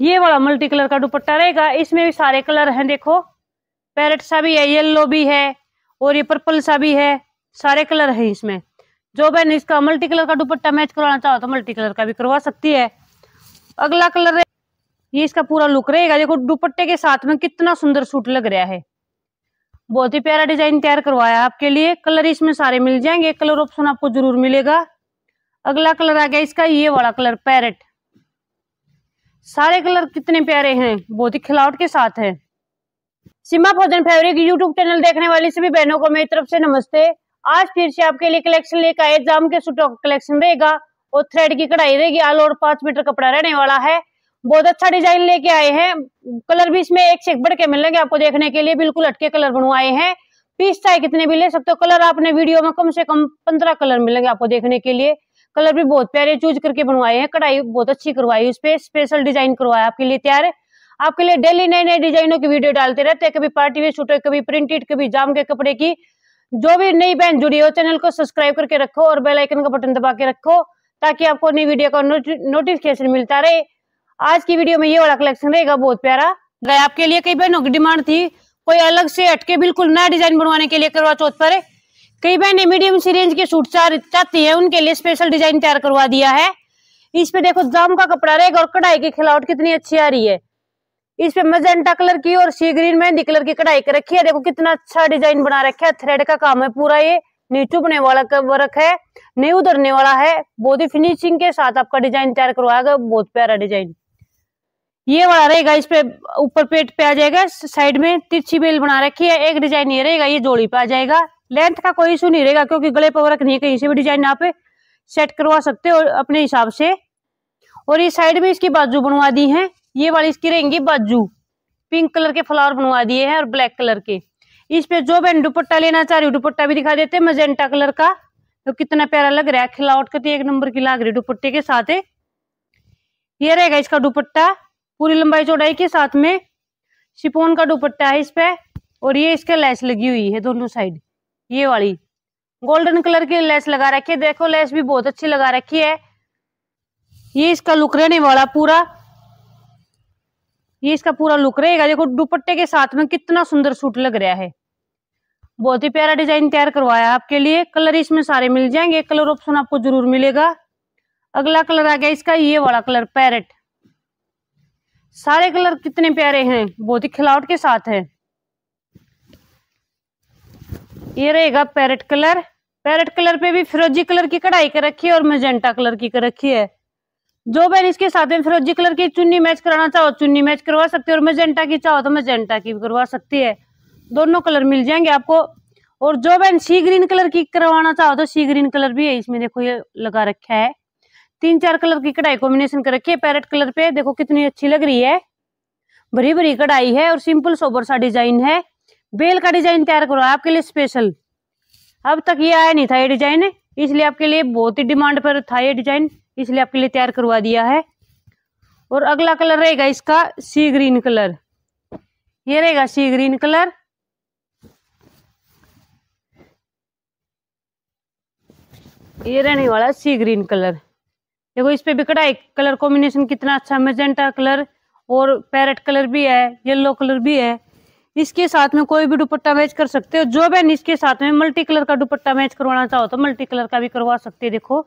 ये वाला multi colour का दुपट्टा रहेगा इसमें भी सारे कलर हैं देखो पैरेट सा भी है येलो भी है और ये पर्पल सा भी है सारे कलर है इसमें जो बहन इसका मल्टी कलर का दुपट्टा मैच करवाना चाहो तो मल्टी कलर का भी करवा सकती है अगला कलर ये इसका पूरा लुक रहेगा देखो दुपट्टे के साथ में कितना सुंदर सूट लग रहा है बहुत ही प्यारा डिजाइन तैयार करवाया आपके लिए कलर इसमें सारे मिल जाएंगे कलर ऑप्शन आपको जरूर मिलेगा अगला कलर आ गया इसका ये वाला कलर पैरेट सारे कलर कितने प्यारे हैं बहुत ही खिलावट के साथ है सीमा फौजन फैब्रिक यूट्यूब चैनल देखने वाली सभी बहनों को मेरी तरफ से नमस्ते आज फिर से आपके लिए कलेक्शन लेकर आए जाम के सूटों का कलेक्शन रहेगा और थ्रेड की कढ़ाई रहेगी आल और पांच मीटर कपड़ा रहने वाला है बहुत अच्छा डिजाइन लेके आए हैं कलर भी इसमें एक से एक बढ़ के मिलेंगे आपको देखने के लिए बिल्कुल अटके कलर बनवाए हैं पीस चाहे कितने भी ले सकते हो कलर आपने वीडियो में कम से कम पंद्रह कलर मिलेंगे आपको देखने के लिए कलर भी बहुत प्यारे चूज करके बनवाए हैं कढ़ाई बहुत अच्छी करवाई उस पर स्पेशल डिजाइन करवाया आपके लिए तैयार है आपके लिए डेली नए नए डिजाइनों की वीडियो डालते रहते हैं कभी पार्टी वेयर शूटर कभी प्रिंटेड कभी जाम के कपड़े की जो भी नई बहन जुड़ी हो चैनल को सब्सक्राइब करके रखो और बेल आइकन का बटन दबा के रखो ताकि आपको नई वीडियो का नोटिफिकेशन मिलता रहे आज की वीडियो में ये वाला कलेक्शन रहेगा बहुत प्यारा आपके लिए कई बहनों की डिमांड थी कोई अलग से हटके बिल्कुल नया डिजाइन बनवाने के लिए करवा चौथ पर कई बहने मीडियम सी रेंज के सूट चाहती है उनके लिए स्पेशल डिजाइन तैयार करवा दिया है इस पे देखो जाम का कपड़ा रहेगा और कढ़ाई की खिलावट कितनी अच्छी आ रही है इस पे मजेंटा कलर की और सी ग्रीन मेहंदी कलर की कढ़ाई कर रखी है देखो कितना अच्छा डिजाइन बना रखा है थ्रेड का काम है पूरा ये नहीं चुभने वाला वर्क है नहीं उधरने वाला है बहुत ही फिनिशिंग के साथ आपका डिजाइन तैयार करवाएगा बहुत प्यारा डिजाइन ये वाला रहेगा इस पे ऊपर पेट पे आ जाएगा साइड में तिरछी बेल बना रखी है एक डिजाइन ये रहेगा ये जोड़ी पे आ जाएगा लेंथ का कोई इशू नहीं रहेगा क्योंकि गले पर वर्क नहीं कहीं से भी डिजाइन आप सेट करवा सकते हो अपने हिसाब से और ये साइड में इसकी बाजू बनवा दी है ये वाली इसकी रहेंगी बाजू पिंक कलर के फ्लावर बनवा दिए हैं और ब्लैक कलर के इस पे जो बहन दुपट्टा लेना चाह रही हूँ दुपट्टा भी दिखा देते हैं मजेंटा कलर का तो कितना प्यारा लग रहा है खिलावट करती एक नंबर की लाग रही दुपट्टे के साथ ये रहेगा इसका दुपट्टा पूरी लंबाई चौड़ाई के साथ में शिपोन का दुपट्टा है इस पे और ये इसके लैस लगी हुई है दोनों साइड ये वाली गोल्डन कलर की लेस लगा रखी है देखो लेस भी बहुत अच्छी लगा रखी है ये इसका लुक रहने वाला पूरा ये इसका पूरा लुक रहेगा देखो दुपट्टे के साथ में कितना सुंदर सूट लग रहा है बहुत ही प्यारा डिजाइन तैयार करवाया आपके लिए कलर इसमें सारे मिल जाएंगे कलर ऑप्शन आपको जरूर मिलेगा अगला कलर आ गया इसका ये वाला कलर पैरेट सारे कलर कितने प्यारे हैं बहुत ही खिलावट के साथ है ये रहेगा पैरेट कलर पैरेट कलर पे भी फिरोजी कलर की कढ़ाई कर रखी है और मेजेंटा कलर की कर रखी है जो बहन इसके साथ में फिरोजी कलर की चुन्नी मैच कराना चाहो चुन्नी मैच करवा सकती है और मेजेंटा की चाहो तो मेजेंटा की भी करवा सकती है दोनों कलर मिल जाएंगे आपको और जो बहन सी ग्रीन कलर की करवाना चाहो तो सी ग्रीन कलर भी है इसमें देखो ये लगा रखा है तीन चार कलर की कढ़ाई कॉम्बिनेशन कर रखी है पैरेट कलर पे देखो कितनी अच्छी लग रही है भरी भरी कढ़ाई है और सिंपल सोबर सा डिजाइन है बेल का डिजाइन तैयार करो आपके लिए स्पेशल अब तक ये आया नहीं था ये डिजाइन इसलिए आपके लिए बहुत ही डिमांड पर था ये डिजाइन इसलिए आपके लिए तैयार करवा दिया है और अगला कलर रहेगा इसका सी ग्रीन कलर ये रहेगा सी ग्रीन कलर ये रहने वाला सी ग्रीन कलर देखो इस पे भी कढ़ाई कलर कॉम्बिनेशन कितना अच्छा मेजेंटा कलर और पैरट कलर भी है येलो कलर भी है इसके साथ में कोई भी दुपट्टा मैच कर सकते हो जो बहन इसके साथ में मल्टी कलर का दुपट्टा मैच करवाना चाहो तो मल्टी कलर का भी करवा सकते हैं देखो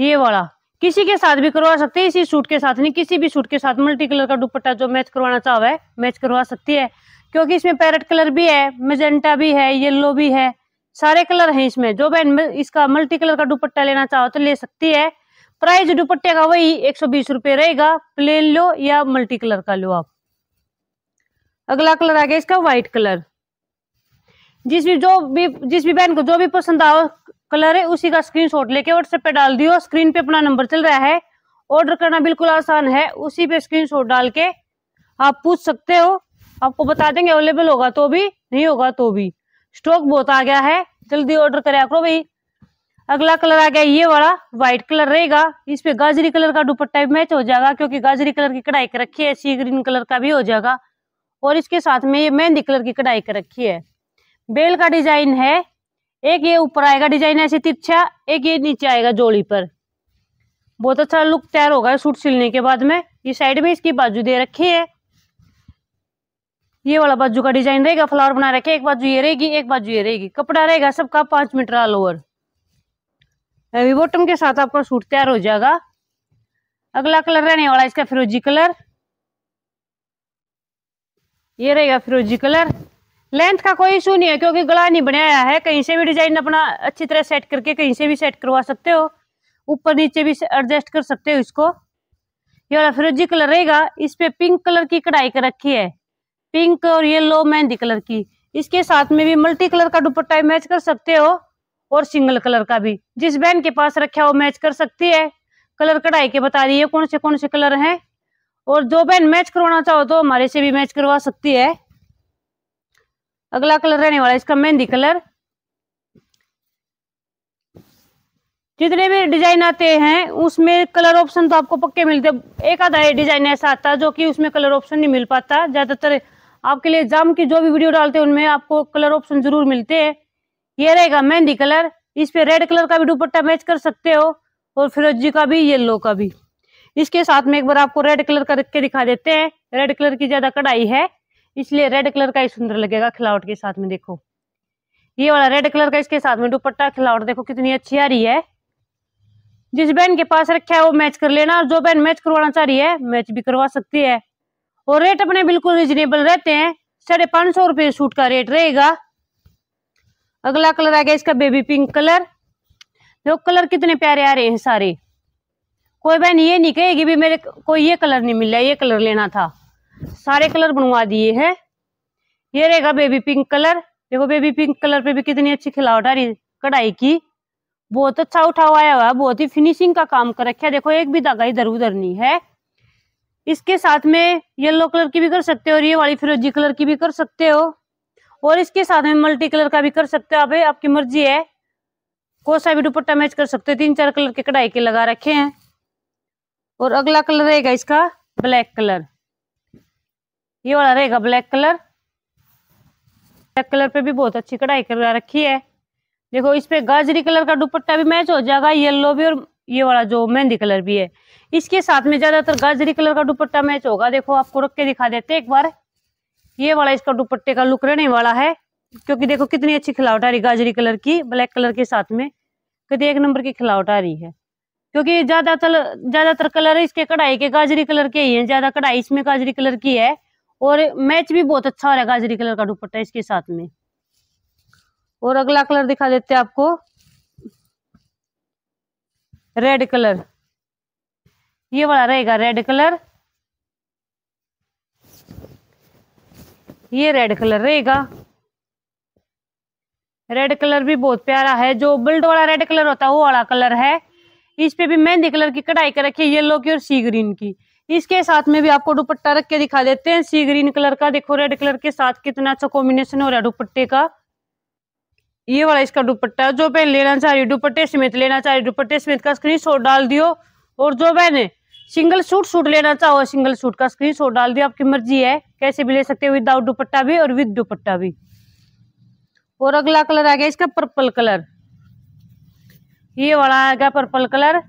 ये वाला किसी के साथ भी करवा सकते हैं इसी सूट के साथ नहीं किसी भी सूट के साथ मल्टी कलर का दुपट्टा जो मैच करवाना चाहो है मैच करवा सकती है क्योंकि इसमें पैरट कलर भी है मेजेंटा भी है येल्लो भी है सारे कलर है इसमें जो बहन इसका मल्टी कलर का दुपट्टा लेना चाहो तो ले सकती है प्राइस दुपट्टे का वही एक सौ बीस रहेगा प्लेन लो या मल्टी कलर का लो आप अगला कलर आ गया इसका व्हाइट कलर जिस भी जो भी जिस भी बहन को जो भी पसंद आओ कलर है उसी का स्क्रीन शॉट लेके व्हाट्सएप पे डाल दियो स्क्रीन पे अपना नंबर चल रहा है ऑर्डर करना बिल्कुल आसान है उसी पे स्क्रीन शॉट डाल के आप पूछ सकते हो आपको बता देंगे अवेलेबल होगा तो भी नहीं होगा तो भी स्टॉक बहुत आ गया है जल्दी ऑर्डर करा करो भाई अगला कलर आ गया ये वाला व्हाइट कलर रहेगा इस पे गाजरी कलर का दुपट्टा मैच हो जाएगा क्योंकि गाजरी कलर की कढ़ाई रखी है सी ग्रीन कलर का भी हो जाएगा और इसके साथ में ये मेहंदी कलर की कढ़ाई कर रखी है बेल का डिजाइन है एक ये ऊपर आएगा डिजाइन ऐसे तिरछा एक ये नीचे आएगा जोड़ी पर बहुत अच्छा लुक तैयार होगा सूट सिलने के बाद में ये साइड में इसकी बाजू दे रखी है ये वाला बाजू का डिजाइन रहेगा फ्लावर बना रखे एक बाजू ये रहेगी एक बाजू ये रहेगी कपड़ा रहेगा सबका पांच metre all over heavy bottom के साथ आपका सूट तैयार हो जाएगा अगला कलर रहने वाला इसका फिरोजी कलर ये रहेगा फिरोजी कलर लेंथ का कोई इशू नहीं है क्योंकि गला नहीं बनाया है कहीं से भी डिजाइन अपना अच्छी तरह सेट करके कहीं से भी सेट करवा सकते हो ऊपर नीचे भी एडजस्ट कर सकते हो इसको ये वाला फिरोजी कलर रहेगा इस पे पिंक कलर की कढ़ाई कर रखी है पिंक और येलो मेहंदी कलर की इसके साथ में भी मल्टी कलर का दुपट्टा मैच कर सकते हो और सिंगल कलर का भी जिस बहन के पास रखा हो मैच कर सकती है कलर कढ़ाई के बता दिए कौन से कौन से कलर हैं और जो बहन मैच करवाना चाहो तो हमारे से भी मैच करवा सकती है अगला कलर रहने वाला है इसका मेहंदी कलर जितने भी डिजाइन आते हैं उसमें कलर ऑप्शन तो आपको पक्के मिलते एक आधा डिजाइन ऐसा आता है जो कि उसमें कलर ऑप्शन नहीं मिल पाता ज्यादातर आपके लिए जाम की जो भी वीडियो डालते हैं उनमें आपको कलर ऑप्शन जरूर मिलते हैं ये रहेगा मेहंदी कलर इस पे रेड कलर का भी दुपट्टा मैच कर सकते हो और फिरोजी का भी येलो का भी इसके साथ में एक बार आपको रेड कलर करके दिखा देते हैं रेड कलर की ज्यादा कढ़ाई है इसलिए रेड कलर का ही सुंदर लगेगा खिलावट के साथ में देखो ये वाला रेड कलर का इसके साथ में दुपट्टा खिलावट देखो कितनी अच्छी आ रही है जिस बहन के पास रखा है वो मैच कर लेना और जो बहन मैच करवाना चाह रही है मैच भी करवा सकती है और रेट अपने बिल्कुल रिजनेबल रहते हैं साढ़े पांच सौ रुपये सूट का रेट रहेगा अगला कलर आ गया इसका बेबी पिंक कलर देखो कलर कितने प्यारे आ रहे हैं सारे कोई बहन ये नहीं कहेगी भी मेरे को ये कलर नहीं मिला ये कलर लेना था सारे कलर बनवा दिए है ये रहेगा बेबी पिंक कलर देखो बेबी पिंक कलर पे भी कितनी अच्छी खिलावट आ रही कढ़ाई की बहुत अच्छा उठा हुआ है बहुत ही फिनिशिंग का काम कर रखा है देखो एक भी धागा इधर उधर नहीं है इसके साथ में येलो कलर की भी कर सकते हो और ये वाली फिरोजी कलर की भी कर सकते हो और इसके साथ में मल्टी कलर का भी कर सकते हो आप आपकी मर्जी है सा भी दुपट्टा मैच कर सकते हो तीन चार कलर के कढ़ाई के लगा रखे हैं और अगला कलर रहेगा इसका ब्लैक कलर ये वाला रहेगा ब्लैक कलर ब्लैक कलर पे भी बहुत अच्छी कढ़ाई करवा रखी है देखो इस पे गाजरी कलर का दुपट्टा भी मैच हो जाएगा येलो भी और ये वाला जो मेहंदी कलर भी है इसके साथ में ज्यादातर गाजरी कलर का दुपट्टा मैच होगा देखो आपको रख के दिखा देते एक बार ये वाला इसका दुपट्टे का लुक रहने वाला है क्योंकि देखो कितनी अच्छी खिलावट आ रही गाजरी कलर की ब्लैक कलर के साथ में कभी एक नंबर की खिलावट आ रही है क्योंकि ज्यादातर ज्यादातर कलर इसके कढ़ाई के गाजरी कलर के ही है ज्यादा कढ़ाई इसमें गाजरी कलर की है और मैच भी बहुत अच्छा हो रहा है गाजरी कलर का दुपट्टा इसके साथ में और अगला कलर दिखा देते हैं आपको रेड कलर ये वाला रहेगा रेड कलर ये रेड कलर रहेगा रेड कलर भी बहुत प्यारा है जो बिल्ड वाला रेड कलर होता है वो वाला कलर है इस पे भी मेहंदी कलर की कढ़ाई कर रखी है येलो की और सी ग्रीन की इसके साथ में भी आपको दुपट्टा रख के दिखा देते हैं सी ग्रीन कलर का देखो रेड कलर के साथ कितना अच्छा कॉम्बिनेशन हो रहा है दुपट्टे का ये वाला इसका दुपट्टा जो बहन लेना चाह रही दुपट्टे समेत लेना चाह रही दुपट्टे समेत का स्क्रीन डाल दियो और जो बहन सिंगल सूट सूट लेना चाहो सिंगल सूट का स्क्रीन डाल दियो आपकी मर्जी है कैसे भी ले सकते हो विदाउट दुपट्टा भी और विद दुपट्टा भी और अगला कलर आ गया इसका पर्पल कलर ये वाला आएगा पर्पल कलर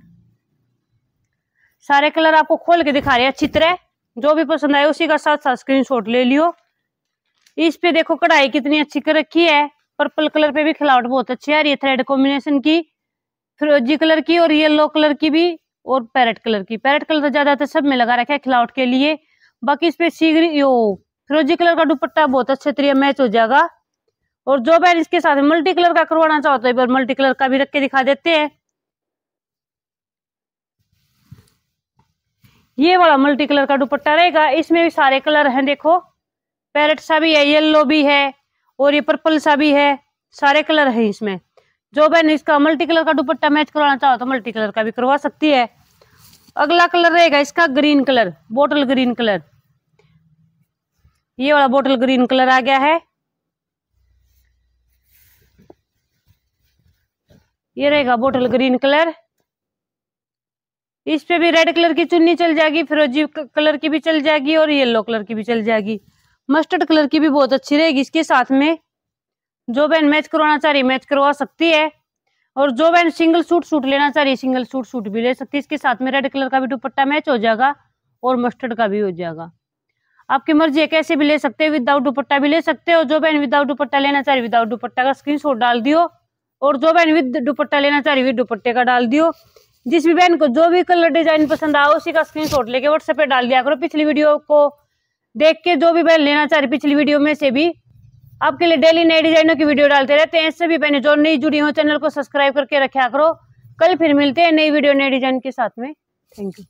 सारे कलर आपको खोल के दिखा रहे हैं अच्छी तरह जो भी पसंद आए उसी का साथ साथ स्क्रीन शॉट ले लियो इस पे देखो कढ़ाई कितनी अच्छी कर रखी है पर्पल कलर पे भी खिलावट बहुत अच्छी है ये थ्रेड कॉम्बिनेशन की फिरोजी कलर की और येलो कलर की भी और पैरेट कलर की पैरेट कलर तो ज्यादातर सब में लगा रखा है खिलावट के लिए बाकी इस पे यो फिरोजी कलर का दुपट्टा बहुत अच्छे तरीके मैच हो जाएगा और जो बहन इसके साथ मल्टी कलर का करवाना चाहो तो एक बार मल्टी कलर का भी रख के दिखा देते हैं ये वाला मल्टी कलर का दुपट्टा रहेगा इसमें भी सारे कलर हैं देखो पैरेट सा भी है येलो भी है और ये पर्पल सा भी है सारे कलर है इसमें जो बहन इसका मल्टी कलर का दुपट्टा मैच करवाना चाहो तो मल्टी कलर का भी करवा सकती है अगला कलर रहेगा इसका green colour bottle green colour ये वाला बोटल ग्रीन कलर आ गया है ये रहेगा बोटल ग्रीन कलर इस पे भी रेड कलर की चुन्नी चल जाएगी फिरोजी कलर की भी चल जाएगी और येलो कलर की भी चल जाएगी मस्टर्ड कलर की भी बहुत अच्छी रहेगी इसके साथ में जो बहन मैच करवाना चाह रही मैच करवा सकती है और जो बहन सिंगल सूट सूट लेना चाह रही सिंगल सूट सूट भी ले सकती है इसके साथ में रेड कलर का भी दुपट्टा मैच हो जाएगा और मस्टर्ड का भी हो जाएगा आपकी मर्जी है कैसे भी ले सकते हो विदाउट दुपट्टा भी ले सकते हो जो बहन विदाउट दुपट्टा लेना चाह रही विदाउट दुपट्टा का स्क्रीनशॉट डाल दियो और जो बहन विद दुपट्टा लेना चाह रही विद दुपट्टे का डाल दियो जिस भी बहन को जो भी कलर डिजाइन पसंद आओ उसी का शॉट लेके व्हाट्सएप पे डाल दिया करो पिछली वीडियो को देख के जो भी बहन लेना चाह रही पिछली वीडियो में से भी आपके लिए डेली नए डिजाइनों की वीडियो डालते रहते हैं इससे भी बहने जो नई जुड़ी हो चैनल को सब्सक्राइब करके रखा करो कल फिर मिलते हैं नई वीडियो नए डिजाइन के साथ में थैंक यू